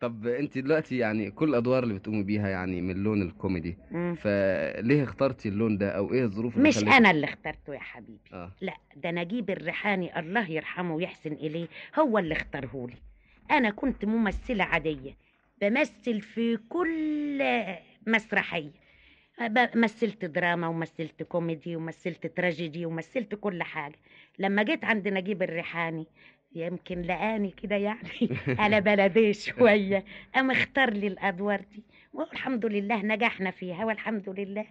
طب انت دلوقتي يعني كل الادوار اللي بتقومي بيها يعني من اللون الكوميدي مم. فليه اخترتي اللون ده او ايه الظروف اللي مش انا اللي اخترته يا حبيبي آه. لا ده نجيب الريحاني الله يرحمه ويحسن اليه هو اللي اختارهولي انا كنت ممثله عاديه بمثل في كل مسرحيه مثلت دراما ومثلت كوميدي ومثلت تراجيدي ومثلت كل حاجه لما جيت عند نجيب الريحاني يمكن لقاني كده يعني على بلدي شويه قام اختار لي الادوار دي والحمد لله نجحنا فيها والحمد لله